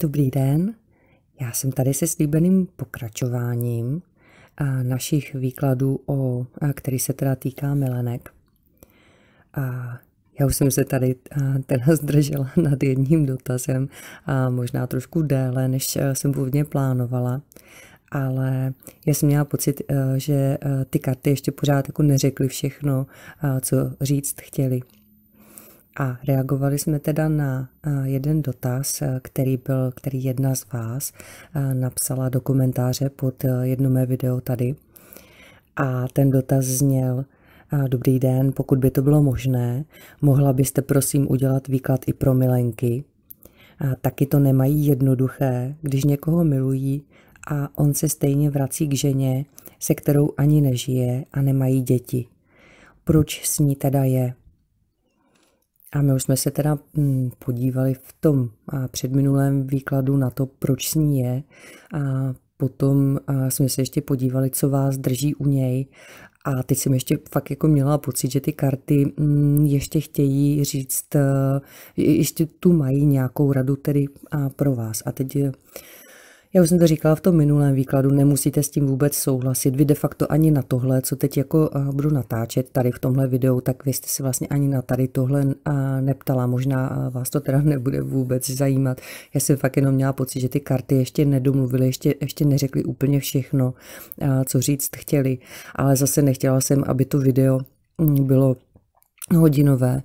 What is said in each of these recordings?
Dobrý den, já jsem tady se slíbeným pokračováním našich výkladů, o, který se teda týká milenek. A já už jsem se tady teda zdržela nad jedním dotazem, a možná trošku déle, než e, jsem původně plánovala, ale já jsem měla pocit, e, že e, ty karty ještě pořád jako neřekly všechno, co říct chtěli. A reagovali jsme teda na eh, jeden dotaz, eh, který byl, který jedna z vás eh, napsala do komentáře pod jedno mé video tady. A ten dotaz zněl, dobrý den, pokud by to bylo možné, mohla byste prosím udělat výklad i pro milenky. A taky to nemají jednoduché, když někoho milují a on se stejně vrací k ženě, se kterou ani nežije a nemají děti. Proč s ní teda je? A my už jsme se teda mm, podívali v tom předminulém výkladu na to, proč ní je. A potom jsme se ještě podívali, co vás drží u něj. A teď jsem ještě fakt jako měla pocit, že ty karty mm, ještě chtějí říct, e, ještě tu mají nějakou radu tedy pro vás. A teď e, já už jsem to říkala v tom minulém výkladu, nemusíte s tím vůbec souhlasit. Vy de facto ani na tohle, co teď jako budu natáčet tady v tomhle videu, tak vy jste se vlastně ani na tady tohle neptala. Možná vás to teda nebude vůbec zajímat. Já jsem fakt jenom měla pocit, že ty karty ještě nedomluvily, ještě, ještě neřekly úplně všechno, co říct chtěli. Ale zase nechtěla jsem, aby to video mm, bylo hodinové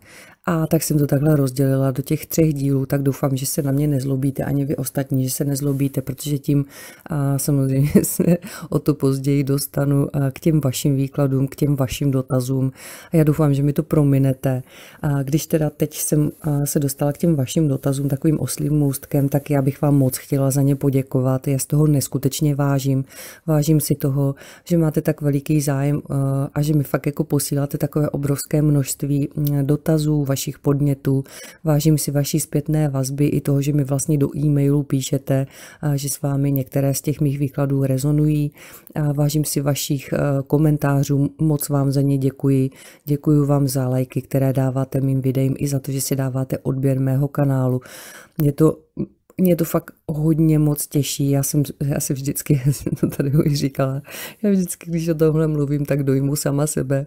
a tak jsem to takhle rozdělila do těch třech dílů, tak doufám, že se na mě nezlobíte, ani vy ostatní, že se nezlobíte, protože tím a samozřejmě se o to později dostanu k těm vašim výkladům, k těm vašim dotazům. A já doufám, že mi to prominete. A když teda teď jsem se dostala k těm vašim dotazům takovým oslým můstkem, tak já bych vám moc chtěla za ně poděkovat. Já z toho neskutečně vážím. Vážím si toho, že máte tak veliký zájem a že mi fakt jako posíláte takové obrovské množství dotazů, vašich vašich podnětů, vážím si vaší zpětné vazby i toho, že mi vlastně do e-mailu píšete, že s vámi některé z těch mých výkladů rezonují. Vážím si vašich e, komentářů, moc vám za ně děkuji. Děkuji vám za lajky, které dáváte mým videím i za to, že si dáváte odběr mého kanálu. Je to mě to fakt hodně moc těší. Já jsem, já si vždycky, já jsem to tady už říkala, já vždycky, když o tomhle mluvím, tak dojmu sama sebe.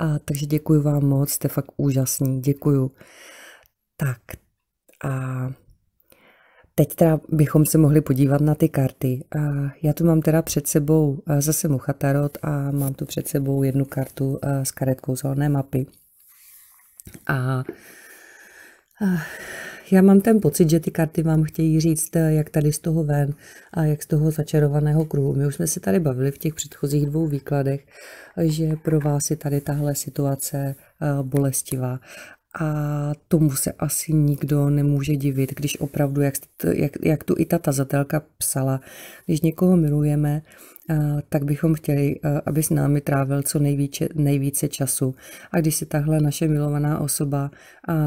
A takže děkuji vám moc, jste fakt úžasní, děkuju. Tak a teď teda bychom se mohli podívat na ty karty. A já tu mám teda před sebou zase Muchatarot a mám tu před sebou jednu kartu s karetkou zelené mapy. A já mám ten pocit, že ty karty vám chtějí říct, eh, jak tady z toho ven a jak z toho začarovaného kruhu. My už jsme se tady bavili v těch předchozích dvou výkladech, že pro vás je tady tahle situace eh, bolestivá a tomu se asi nikdo nemůže divit, když opravdu, jak, jak, jak tu i ta tazatelka psala, když někoho milujeme, tak bychom chtěli, aby s námi trávil co nejvíce, nejvíce času. A když se tahle naše milovaná osoba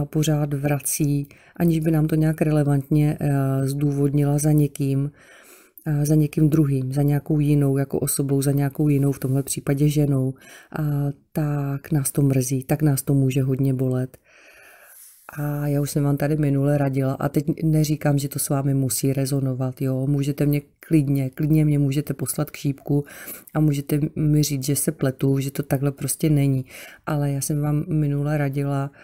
pořád vrací, aniž by nám to nějak relevantně zdůvodnila za někým, za někým druhým, za nějakou jinou jako osobou, za nějakou jinou, v tomhle případě ženou, tak nás to mrzí, tak nás to může hodně bolet. A já už jsem vám tady minule radila a teď neříkám, že to s vámi musí rezonovat, jo, můžete mě klidně, klidně mě můžete poslat k šípku a můžete mi říct, že se pletu, že to takhle prostě není. Ale já jsem vám minule radila, uh,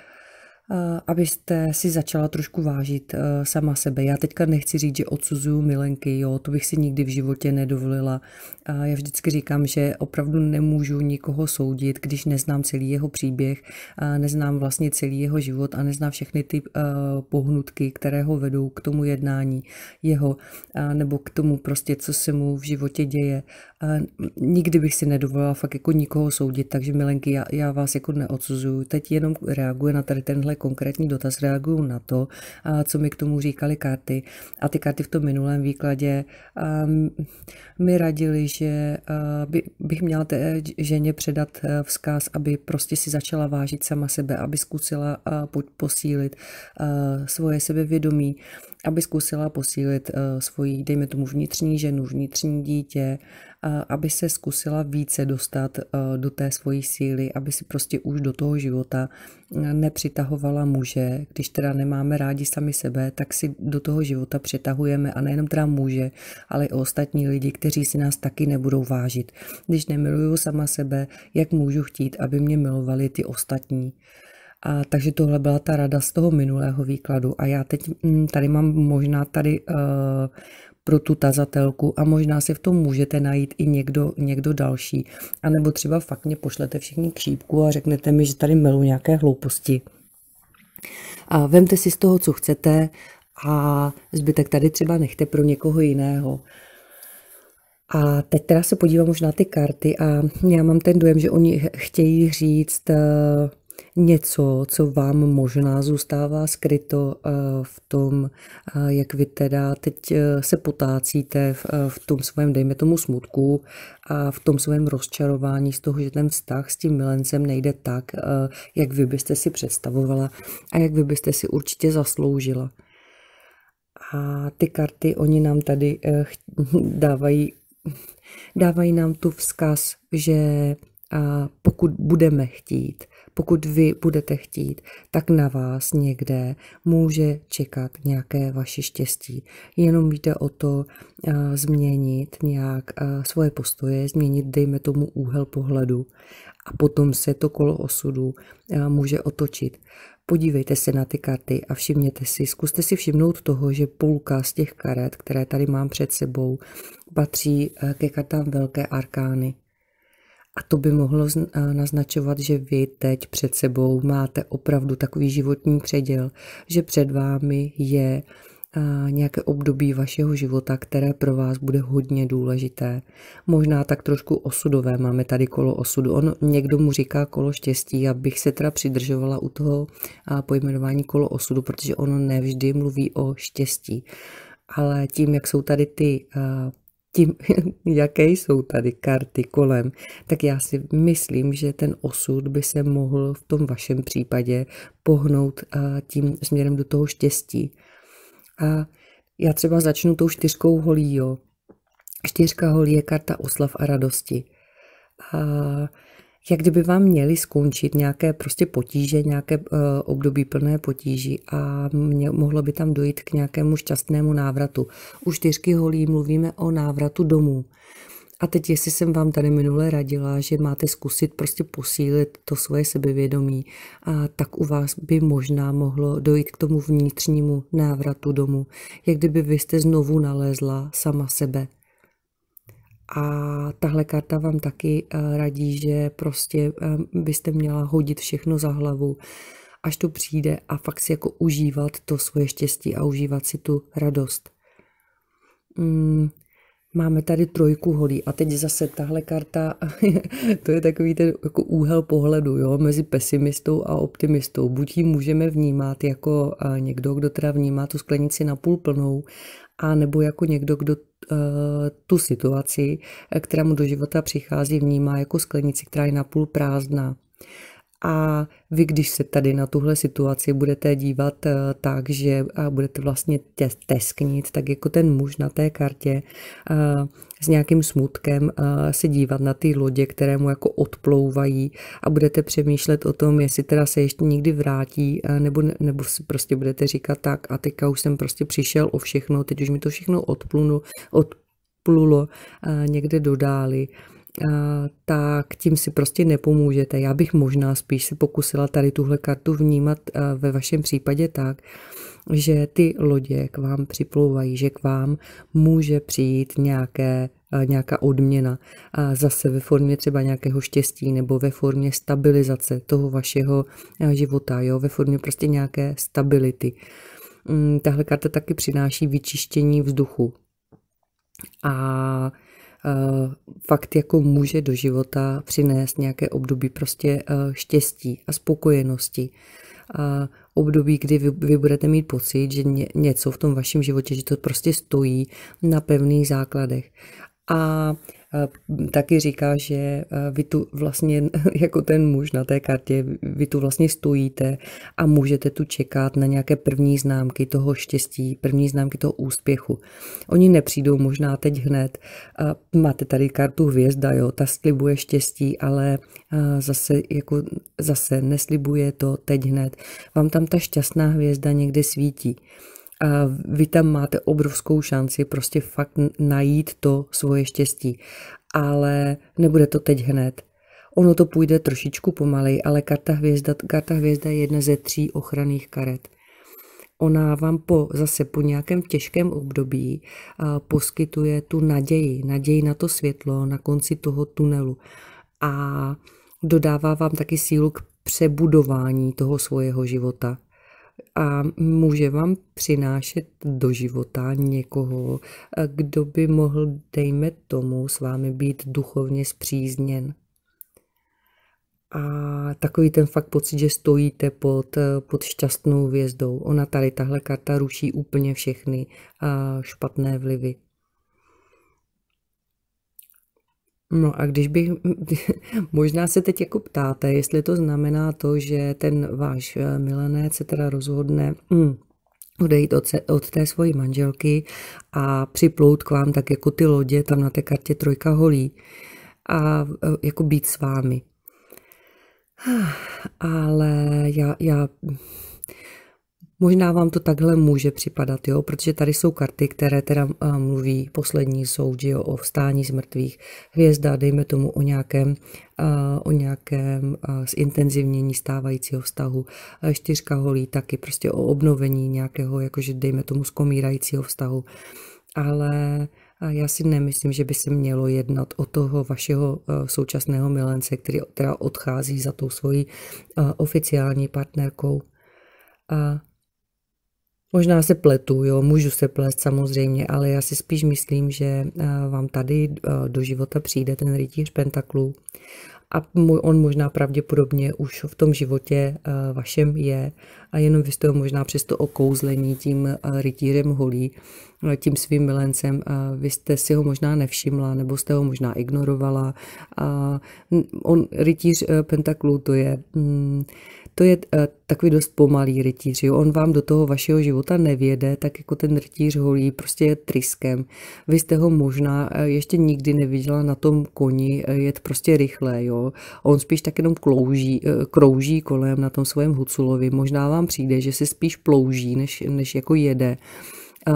Eh, abyste si začala trošku vážit eh, sama sebe. Já teďka nechci říct, že odsuzuju milenky, jo, to bych si nikdy v životě nedovolila. Eh, já vždycky říkám, že opravdu nemůžu nikoho soudit, když neznám celý jeho příběh, neznám vlastně celý jeho život a neznám všechny ty pohnutky, které ho vedou k tomu jednání jeho nebo k tomu prostě, co se mu v životě děje. Nikdy bych si nedovolila fakt jako nikoho soudit, takže milenky, já, já vás jako neodsuzuju. Teď jenom reaguje na tady tenhle konkrétní dotaz, reaguju na to, co mi k tomu říkali karty. A ty karty v tom minulém výkladě ehm, mi radili, že bych měla té ženě předat e, vzkaz, aby prostě si začala vážit sama sebe, aby zkusila posílit e, svoje sebevědomí, aby zkusila posílit eh, svoji, dejme tomu, vnitřní ženu, vnitřní dítě, eh, aby se zkusila více dostat eh, do té svojí síly, aby si prostě už do toho života nepřitahovala muže. Když teda nemáme rádi sami sebe, tak si do toho života přitahujeme a nejenom teda muže, ale i ostatní lidi, kteří si nás taky nebudou vážit. Když nemiluju sama sebe, jak můžu chtít, aby mě milovali ty ostatní? A, takže tohle byla ta rada z toho minulého výkladu. A já teď mm, tady mám možná tady uh, pro tu tazatelku a možná si v tom můžete najít i někdo, někdo další. A nebo třeba fakt mě pošlete všichni křípku a řeknete mi, že tady melu nějaké hlouposti. A vemte si z toho, co chcete a zbytek tady třeba nechte pro někoho jiného. A teď teda se podívám už na ty karty a já mám ten dojem, že oni chtějí říct, eh, něco, co vám možná zůstává skryto eh, v tom, eh, jak vy teda teď eh, se potácíte v tom svém, dejme tomu, smutku a v tom svém rozčarování z toho, že ten vztah s tím milencem nejde tak, jak vy byste si představovala a jak vy byste si určitě zasloužila. A ty karty, oni nám tady dávají, dávají nám tu vzkaz, že pokud budeme chtít, pokud vy budete chtít, tak na vás někde může čekat nějaké vaše štěstí. Jenom jde o to uh, změnit nějak uh, svoje postoje, změnit, dejme tomu, úhel pohledu a potom se to kolo osudu uh, může otočit. Podívejte se na ty karty a všimněte si, zkuste si všimnout toho, že půlka z těch karet, které tady mám před sebou, patří ke kartám velké arkány. A to by mohlo eh, naznačovat, že vy teď před sebou máte opravdu takový životní předěl, že před vámi je eh, nějaké období vašeho života, které pro vás bude hodně důležité. Možná tak trošku osudové, máme tady kolo osudu. On, někdo mu říká kolo štěstí, abych se teda přidržovala u toho eh, pojmenování kolo osudu, protože ono nevždy mluví o štěstí. Ale tím, jak jsou tady ty tím, jaké jsou tady karty kolem, tak já si myslím, že ten osud by se mohl v tom vašem případě pohnout tím směrem do toho štěstí. A já třeba začnu tou čtyřkou holí, jo. Čtyřka holí je karta oslav a radosti. A jak kdyby vám měly skončit nějaké prostě potíže, nějaké uh, období plné potíží a mě, mohlo by tam dojít k nějakému šťastnému návratu. U čtyřky holí mluvíme o návratu domů. A teď, jestli jsem vám tady minule radila, že máte zkusit prostě posílit to svoje sebevědomí, a tak u vás by možná mohlo dojít k tomu vnitřnímu návratu domů, jak kdyby vy jste znovu nalézla sama sebe. A tahle karta vám taky eh, radí, že prostě eh, byste měla hodit všechno za hlavu, až to přijde a fakt si jako užívat to svoje štěstí a užívat si tu radost. Mm, máme tady trojku holí a teď zase tahle karta, to je takový ten jako úhel pohledu jo, mezi pesimistou a optimistou. Buď ji můžeme vnímat jako eh, někdo, kdo teda vnímá tu sklenici na půl plnou, a nebo jako někdo, kdo Eh, tu situaci, eh, která mu do života přichází, vnímá jako sklenici, která je napůl prázdná. A vy, když se tady na tuhle situaci budete dívat eh, tak, že budete vlastně tesknit, tak jako ten muž na té kartě, s nějakým smutkem eh, se dívat na ty lodě, které mu jako odplouvají a budete přemýšlet o tom, jestli teda se ještě někdy vrátí, eh, nebo, nebo si prostě budete říkat tak a teďka už jsem prostě přišel o všechno, teď už mi to všechno odplunu, odplulo eh, někde dodáli. dály tak tím si prostě nepomůžete. Já bych možná spíš se pokusila tady tuhle kartu vnímat ve vašem případě tak, že ty lodě k vám připlouvají, že k vám může přijít nějaké nějaká odměna a zase ve formě třeba nějakého štěstí nebo ve formě stabilizace toho vašeho života, jo, ve formě prostě nějaké stability. Mm, tahle karta taky přináší vyčištění vzduchu. A Eh, fakt jako může do života přinést nějaké období prostě eh, štěstí a spokojenosti. A období, kdy vy, vy budete mít pocit, že ně, něco v tom vašem životě, že to prostě stojí na pevných základech. A Eh, taky říká, že eh, vy tu vlastně, jako ten muž na té kartě, vy tu vlastně stojíte a můžete tu čekat na nějaké první známky toho štěstí, první známky toho úspěchu. Oni nepřijdou možná teď hned. Máte tady kartu hvězda, jo, ta slibuje štěstí, ale eh, zase, jako, zase neslibuje to teď hned. Vám tam ta šťastná hvězda někde svítí a vy tam máte obrovskou šanci prostě fakt najít to svoje štěstí. Ale nebude to teď hned. Ono to půjde trošičku pomalej, ale karta hvězda, karta hvězda je jedna ze tří ochranných karet. Ona vám po, zase po nějakém těžkém období a, poskytuje tu naději, naději na to světlo na konci toho tunelu a dodává vám taky sílu k přebudování toho svojeho života a může vám přinášet do života někoho, eh, kdo by mohl, dejme tomu, s vámi být duchovně zpřízněn. A takový ten fakt pocit, že stojíte pod, eh, pod šťastnou hvězdou. Ona tady, tahle karta ruší úplně všechny eh, špatné vlivy. No a když bych, možná se teď jako ptáte, jestli to znamená to, že ten váš eh, milenec se teda rozhodne mm, odejít od, se, od té svojí manželky a připlout k vám tak jako ty lodě tam na té kartě trojka holí a eh, jako být s vámi. Ale já, já Možná vám to takhle může připadat, jo, protože tady jsou karty, které teda mluví, poslední soud jo, o vstání z mrtvých, hvězda, dejme tomu o nějakém, o nějakém zintenzivnění stávajícího vztahu, čtyřka holí taky prostě o obnovení nějakého, jakože dejme tomu skomírajícího vztahu, ale a já si nemyslím, že by se mělo jednat o toho vašeho současného milence, který teda odchází za tou svojí oficiální partnerkou. A Možná se pletu, jo, můžu se plést samozřejmě, ale já si spíš myslím, že eh, vám tady eh, do života přijde ten rytíř pentaklů a on možná pravděpodobně už v tom životě eh, vašem je a jenom vy jste ho možná přes to okouzlení tím rytířem holí, tím svým milencem, vy jste si ho možná nevšimla nebo jste ho možná ignorovala. A on, rytíř pentaklů, to je mm, to je eh, takový dost pomalý rytíř. Jo? On vám do toho vašeho života nevěde, tak jako ten rytíř holí, prostě je tryskem. Vy jste ho možná eh, ještě nikdy neviděla na tom koni eh, jet prostě rychle. Jo? On spíš tak jenom klouží, krouží kolem na tom svém huculovi. Možná vám přijde, že se spíš plouží, než, než jako jede.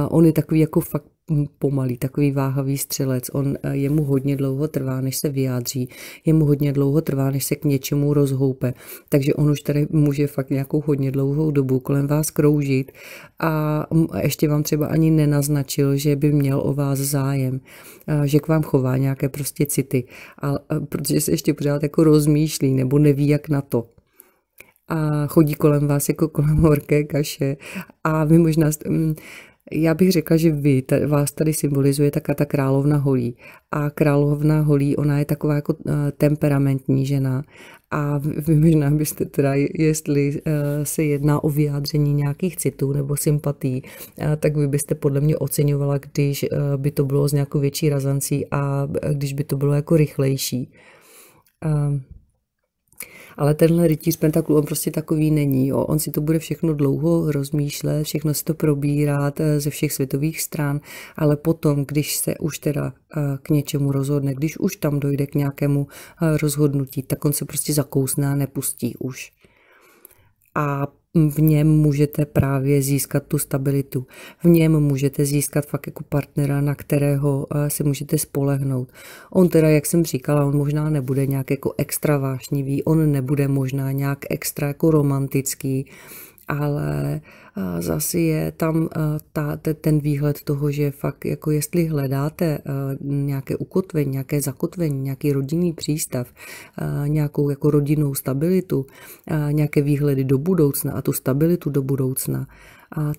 On je takový jako fakt pomalý, takový váhavý střelec. On eh, jemu hodně dlouho trvá, než se vyjádří, jemu hodně dlouho trvá, než se k něčemu rozhoupe. Takže on už tady může fakt nějakou hodně dlouhou dobu kolem vás kroužit a mm, ještě vám třeba ani nenaznačil, že by měl o vás zájem, eh, že k vám chová nějaké prostě city, a, protože se ještě pořád jako rozmýšlí nebo neví, jak na to a chodí kolem vás jako kolem horké kaše a vy možná mm, já bych řekla, že vy, ta, vás tady symbolizuje taká ta královna holí. A královna holí, ona je taková jako eh, temperamentní žena. A vy možná byste teda, jestli eh, se jedná o vyjádření nějakých citů nebo sympatí, eh, tak vy byste podle mě oceňovala, když by to bylo s nějakou větší razancí a když by to bylo jako rychlejší. Uh, ale tenhle rytíř pentaklu, on prostě takový není. Jo. On si to bude všechno dlouho rozmýšlet, všechno si to probírat eh, ze všech světových stran, ale potom, když se už teda eh, k něčemu rozhodne, když už tam dojde k nějakému eh, rozhodnutí, tak on se prostě zakousne a nepustí už. A v něm můžete právě získat tu stabilitu. V něm můžete získat fakt jako partnera, na kterého eh, se můžete spolehnout. On teda, jak jsem říkala, on možná nebude nějak jako extra vášnivý, on nebude možná nějak extra jako romantický, ale zase je tam ta, ten výhled toho, že fakt jako jestli hledáte nějaké ukotvení, nějaké zakotvení, nějaký rodinný přístav, nějakou jako rodinnou stabilitu, nějaké výhledy do budoucna a tu stabilitu do budoucna,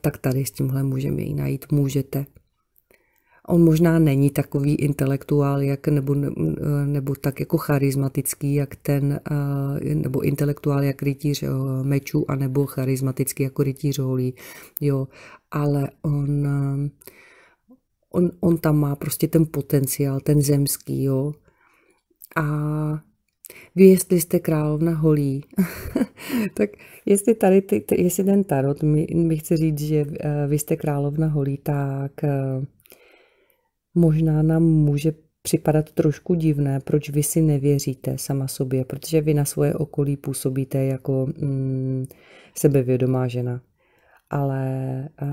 tak tady s tímhle můžeme ji najít, můžete. On možná není takový intelektuál, jak, nebo, nebo tak jako charismatický, jak ten, eh, nebo intelektuál jak rytíř eh, mečů, anebo charismatický jako rytíř holí, jo, ale on, eh, on, on tam má prostě ten potenciál, ten zemský, jo, a vy, jestli jste královna holí, tak jestli, tady ty, jestli ten tarot mi, mi chce říct, že vy jste královna holí, tak možná nám může připadat trošku divné, proč vy si nevěříte sama sobě, protože vy na svoje okolí působíte jako mm, sebevědomá žena. Ale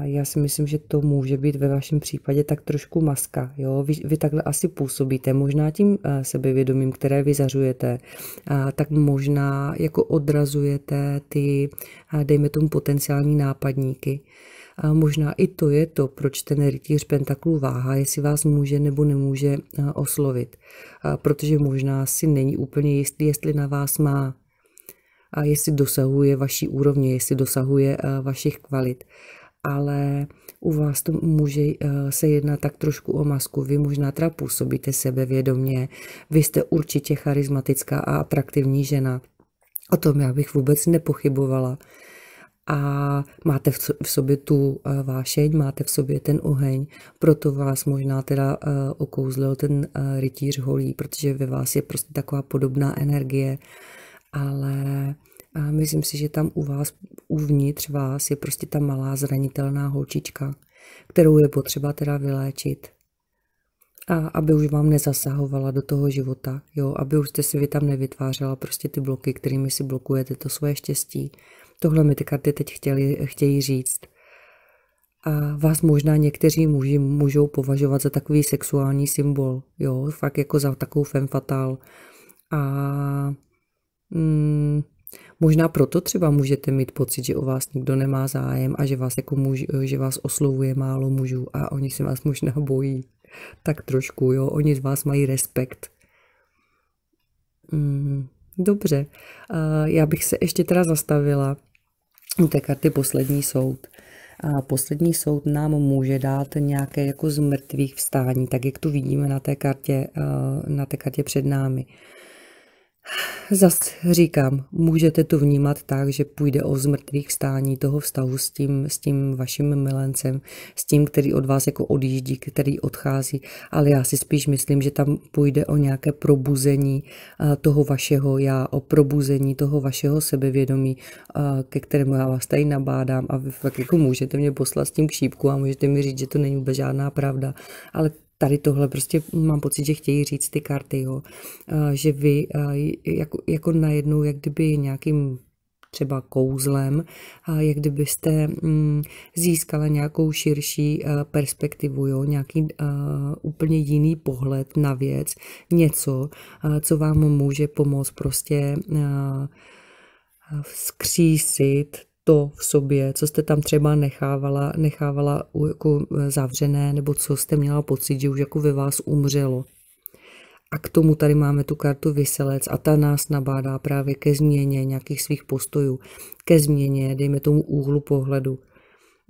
já si myslím, že to může být ve vašem případě tak trošku maska. Jo? Vy, vy takhle asi působíte. Možná tím eh, sebevědomím, které vyzařujete, tak možná jako odrazujete ty, dejme tomu, potenciální nápadníky. A možná i to je to, proč ten rytíř pentaklů váhá, jestli vás může nebo nemůže oslovit. A protože možná si není úplně jistý, jestli na vás má a jestli dosahuje vaší úrovně, jestli dosahuje vašich kvalit. Ale u vás to může se jednat tak trošku o masku. Vy možná teda působíte sebevědomě, vy jste určitě charismatická a atraktivní žena. O tom já bych vůbec nepochybovala a máte v sobě tu eh, vášeň, máte v sobě ten oheň, proto vás možná teda eh, okouzlil ten eh, rytíř holí, protože ve vás je prostě taková podobná energie, ale myslím si, že tam u vás, uvnitř vás je prostě ta malá zranitelná holčička, kterou je potřeba teda vyléčit a aby už vám nezasahovala do toho života, jo, aby už jste si vy tam nevytvářela prostě ty bloky, kterými si blokujete to svoje štěstí. Tohle mi ty karty teď chtěli, chtějí říct. A vás možná někteří muži můžou považovat za takový sexuální symbol, jo, fakt jako za takovou femme fatale. A mm, Možná proto třeba můžete mít pocit, že o vás nikdo nemá zájem a že vás, jako muž, že vás oslovuje málo mužů a oni se vás možná bojí. Tak trošku, jo, oni z vás mají respekt. Mm, dobře, uh, já bych se ještě teda zastavila u té karty poslední soud. A poslední soud nám může dát nějaké jako z mrtvých vstání, tak jak tu vidíme na té kartě, na té kartě před námi. Zas říkám, můžete to vnímat tak, že půjde o zmrtvých stání toho vztahu s tím, s tím vaším milencem, s tím, který od vás jako odjíždí, který odchází, ale já si spíš myslím, že tam půjde o nějaké probuzení toho vašeho já, o probuzení toho vašeho sebevědomí, ke kterému já vás tady nabádám a vy fakt jako můžete mě poslat s tím k šípku a můžete mi říct, že to není vůbec žádná pravda, ale tady tohle prostě mám pocit, že chtějí říct ty karty, jo. Eh, že vy eh, jako, jako najednou, jak kdyby nějakým třeba kouzlem, jak kdybyste mm, získala nějakou širší eh, perspektivu, jo, nějaký úplně jiný pohled na věc, něco, co vám může pomoct prostě vzkřísit to v sobě, co jste tam třeba nechávala, nechávala jako e, zavřené, nebo co jste měla pocit, že už jako ve vás umřelo. A k tomu tady máme tu kartu Vyselec a ta nás nabádá právě ke změně nějakých svých postojů, ke změně, dejme tomu úhlu pohledu.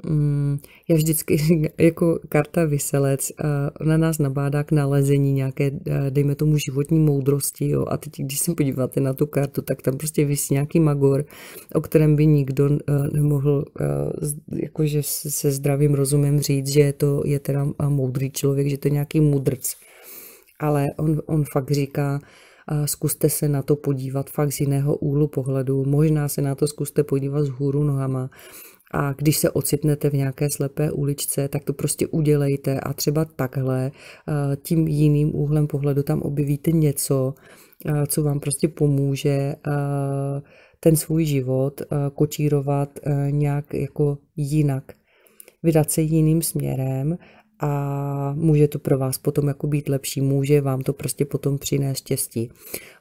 Mm, já vždycky, jako karta Vyselec, eh, ona nás nabádá k nalezení nějaké, eh, dejme tomu, životní moudrosti. Jo? A teď, když se podíváte na tu kartu, tak tam prostě vysí nějaký magor, o kterém by nikdo eh, nemohl jakože se zdravým rozumem říct, že to je teda moudrý člověk, že to je nějaký mudrc. Ale on, on fakt říká, a zkuste se na to podívat fakt z jiného úhlu pohledu. Možná se na to zkuste podívat z hůru nohama a když se ocitnete v nějaké slepé uličce, tak to prostě udělejte a třeba takhle, eh, tím jiným úhlem pohledu tam objevíte něco, eh, co vám prostě pomůže eh, ten svůj život kočírovat nějak jako jinak, vydat se jiným směrem a může to pro vás potom jako být lepší, může vám to prostě potom přinést štěstí.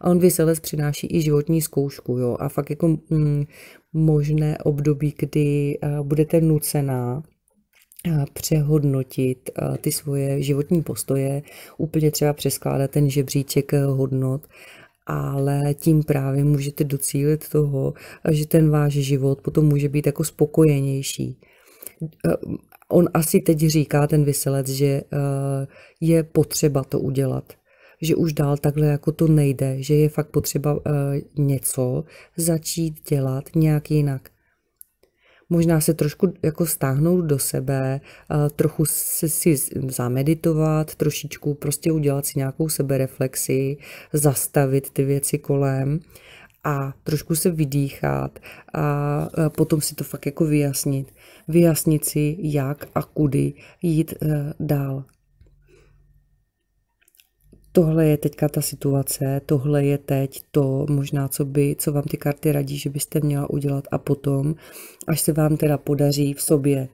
A on vyselec přináší i životní zkoušku, jo, a fakt jako mm, možné období, kdy uh, budete nucená eh, přehodnotit eh, ty svoje životní postoje, úplně třeba přeskládat ten žebříček hodnot, ale tím právě můžete docílit toho, že ten váš život potom může být jako spokojenější on asi teď říká, ten vyselec, že eh, je potřeba to udělat že už dál takhle jako to nejde, že je fakt potřeba eh, něco začít dělat nějak jinak. Možná se trošku jako stáhnout do sebe, eh, trochu si, si zameditovat, trošičku prostě udělat si nějakou sebereflexi, zastavit ty věci kolem a trošku se vydýchat a e, potom si to fakt jako vyjasnit. Vyjasnit si, jak a kudy jít e, dál. Tohle je teďka ta situace, tohle je teď to možná, co, by, co vám ty karty radí, že byste měla udělat a potom, až se vám teda podaří v sobě e,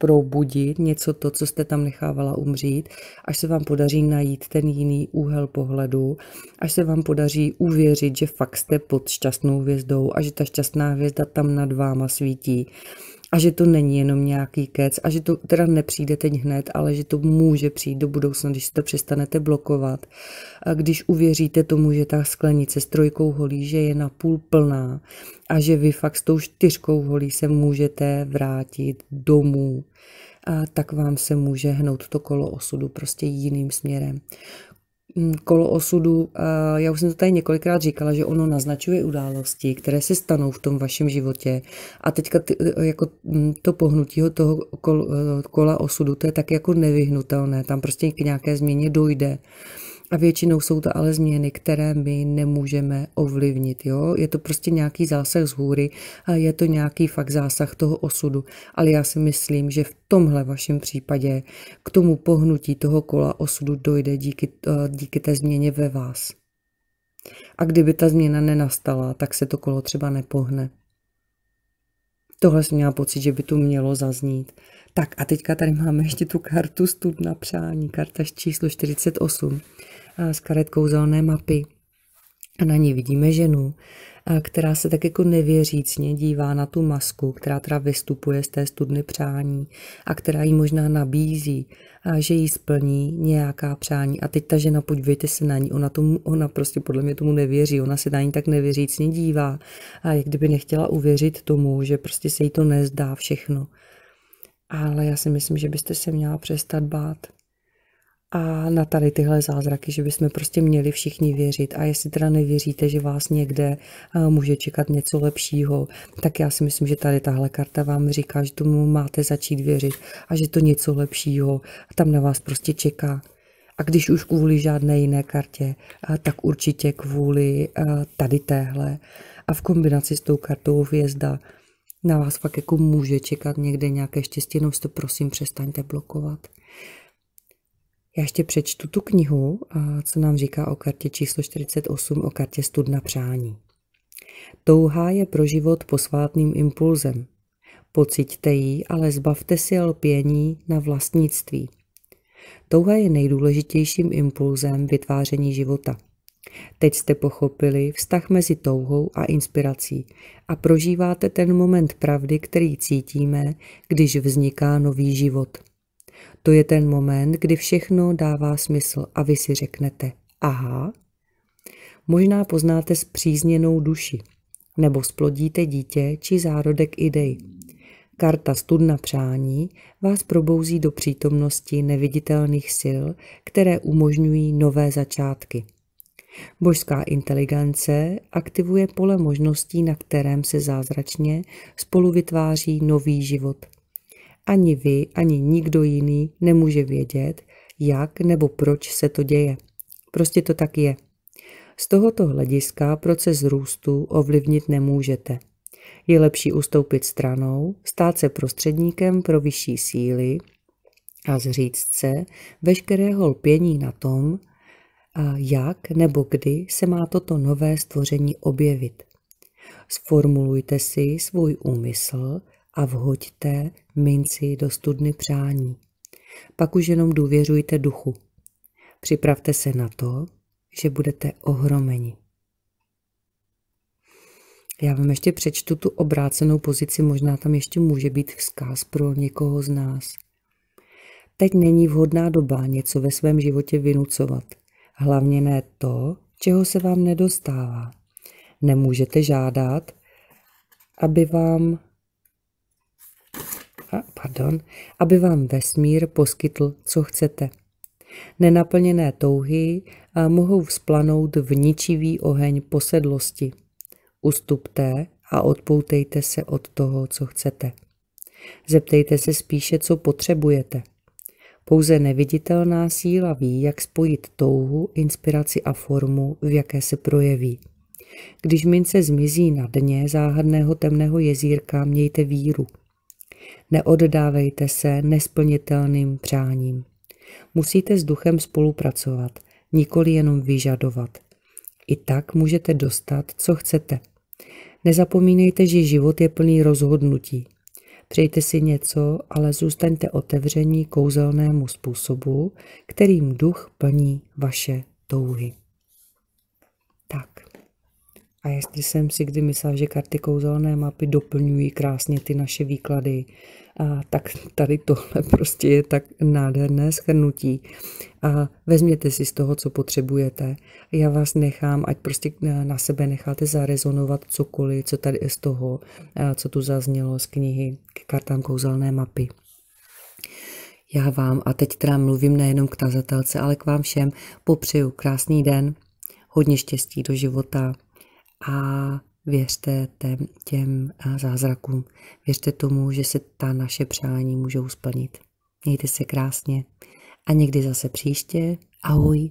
probudit něco to, co jste tam nechávala umřít, až se vám podaří najít ten jiný úhel pohledu, až se vám podaří uvěřit, že fakt jste pod šťastnou hvězdou a že ta šťastná hvězda tam nad váma svítí a že to není jenom nějaký kec a že to teda nepřijde teď hned, ale že to může přijít do budoucna, když to přestanete blokovat, a když uvěříte tomu, že ta sklenice s trojkou holí, že je napůl plná a že vy fakt s tou čtyřkou holí se můžete vrátit domů, a tak vám se může hnout to kolo osudu prostě jiným směrem. Mm, kolo osudu, já už jsem to tady několikrát říkala, že ono naznačuje události, které se stanou v tom vašem životě a teďka ty, jako mm, to pohnutí toho kol, eh, kola osudu, to je tak jako nevyhnutelné, tam prostě k nějaké změně dojde. A většinou jsou to ale změny, které my nemůžeme ovlivnit. Jo? Je to prostě nějaký zásah z hůry a je to nějaký fakt zásah toho osudu. Ale já si myslím, že v tomhle vašem případě k tomu pohnutí toho kola osudu dojde díky, eh, díky té změně ve vás. A kdyby ta změna nenastala, tak se to kolo třeba nepohne. Tohle jsem měla pocit, že by tu mělo zaznít. Tak a teďka tady máme ještě tu kartu studna přání, karta číslo 48. Eh, s karetkou zelené mapy. A na ní vidíme ženu, eh, která se tak jako nevěřícně dívá na tu masku, která teda vystupuje z té studny přání a která jí možná nabízí, eh, že jí splní nějaká přání. A teď ta žena, podívejte se na ní, ona, tomu, ona prostě podle mě tomu nevěří, ona se na ní tak nevěřícně dívá, a jak kdyby nechtěla uvěřit tomu, že prostě se jí to nezdá všechno. Ale já si myslím, že byste se měla přestat bát a na tady tyhle zázraky, že bychom prostě měli všichni věřit. A jestli teda nevěříte, že vás někde může čekat něco lepšího, tak já si myslím, že tady tahle karta vám říká, že tomu máte začít věřit a že to něco lepšího tam na vás prostě čeká. A když už kvůli žádné jiné kartě, tak určitě kvůli tady téhle. A v kombinaci s tou kartou hvězda na vás fakt jako může čekat někde nějaké štěstí, jenom to prosím přestaňte blokovat. Já ještě přečtu tu knihu, co nám říká o kartě číslo 48, o kartě studna přání. Touha je pro život posvátným impulzem. Pociťte ji, ale zbavte si lpění na vlastnictví. Touha je nejdůležitějším impulzem vytváření života. Teď jste pochopili vztah mezi touhou a inspirací a prožíváte ten moment pravdy, který cítíme, když vzniká nový život – to je ten moment, kdy všechno dává smysl a vy si řeknete, aha, možná poznáte zpřízněnou duši, nebo splodíte dítě či zárodek idej. Karta studna přání vás probouzí do přítomnosti neviditelných sil, které umožňují nové začátky. Božská inteligence aktivuje pole možností, na kterém se zázračně spolu vytváří nový život – ani vy, ani nikdo jiný nemůže vědět, jak nebo proč se to děje. Prostě to tak je. Z tohoto hlediska proces růstu ovlivnit nemůžete. Je lepší ustoupit stranou, stát se prostředníkem pro vyšší síly a zříct se veškerého lpění na tom, jak nebo kdy se má toto nové stvoření objevit. Sformulujte si svůj úmysl a vhoďte minci do studny přání. Pak už jenom důvěřujte duchu. Připravte se na to, že budete ohromeni. Já vám ještě přečtu tu obrácenou pozici, možná tam ještě může být vzkaz pro někoho z nás. Teď není vhodná doba něco ve svém životě vynucovat. Hlavně ne to, čeho se vám nedostává. Nemůžete žádat, aby vám pardon, aby vám vesmír poskytl, co chcete. Nenaplněné touhy mohou vzplanout v ničivý oheň posedlosti. Ustupte a odpoutejte se od toho, co chcete. Zeptejte se spíše, co potřebujete. Pouze neviditelná síla ví, jak spojit touhu, inspiraci a formu, v jaké se projeví. Když mince zmizí na dně záhadného temného jezírka, mějte víru – neoddávejte se nesplnitelným přáním. Musíte s duchem spolupracovat, nikoli jenom vyžadovat. I tak můžete dostat, co chcete. Nezapomínejte, že život je plný rozhodnutí. Přejte si něco, ale zůstaňte otevření kouzelnému způsobu, kterým duch plní vaše touhy. Tak. A jestli jsem si kdy myslel, že karty kouzelné mapy doplňují krásně ty naše výklady, a tak tady tohle prostě je tak nádherné schrnutí. A vezměte si z toho, co potřebujete. Já vás nechám, ať prostě e, na sebe necháte zarezonovat cokoliv, co tady je z toho, e, co tu zaznělo z knihy k kartám kouzelné mapy. Já vám, a teď teda mluvím nejenom k tazatelce, ale k vám všem, popřeju krásný den, hodně štěstí do života, a věřte těm, těm zázrakům. Věřte tomu, že se ta naše přání můžou splnit. Mějte se krásně a někdy zase příště. Ahoj!